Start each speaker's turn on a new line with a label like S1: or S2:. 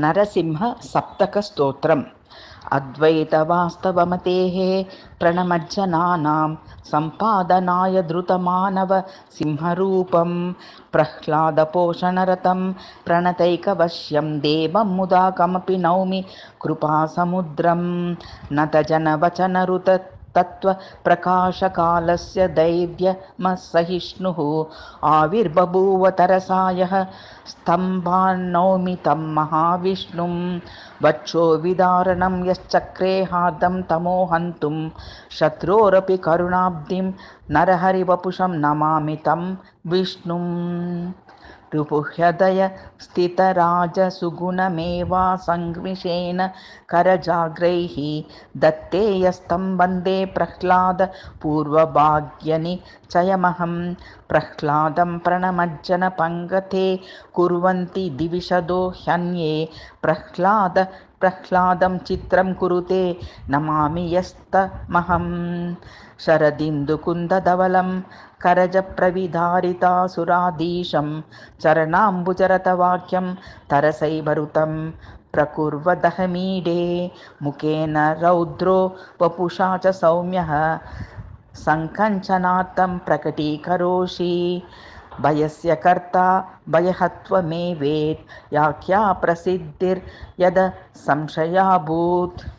S1: नरसिंहसप्तकस्तोत्रम् अद्वैतवास्तवमतेः प्रणमज्जनानां सम्पादनाय धृतमानव सिंहरूपं प्रह्लादपोषणरतं प्रणतैकवश्यं देवं मुदा कमपि नौमि कृपासमुद्रं नतजनवचनरुत तत्त्वप्रकाशकालस्य दैवसहिष्णुः आविर्बभूवतरसायः स्तम्भान्नौमि तं महाविष्णुं वक्षो विदारणं यश्चक्रे हादं तमो हन्तुं शत्रोरपि करुणाब्धिं नरहरिवपुषं नमामि तं विष्णुम् रुपुहृदय स्थितराजसुगुणमेवा संविषेण करजाग्रैः दत्ते यस्तं वन्दे प्रह्लाद पूर्वभाग्यनि चयमहं प्रह्लादं प्रणमज्जनपङ्गते कुर्वन्ति दिविशदो ह्यन्ये प्रह्लाद प्रह्लादं चित्रं कुरुते नमामि यस्तमहं शरदिन्दुकुन्दधवलं करजप्रविधारितासुराधीशं चरणाम्बुजरथवाक्यं तरसैभरुतं प्रकुर्वदहमीडे मुखेन रौद्रो वपुषा च सौम्यः सङ्कञ्चनार्थं प्रकटीकरोषि भयस्य कर्ता भयहत्वमेवेत् याख्या प्रसिद्धिर्यद संशया भूत्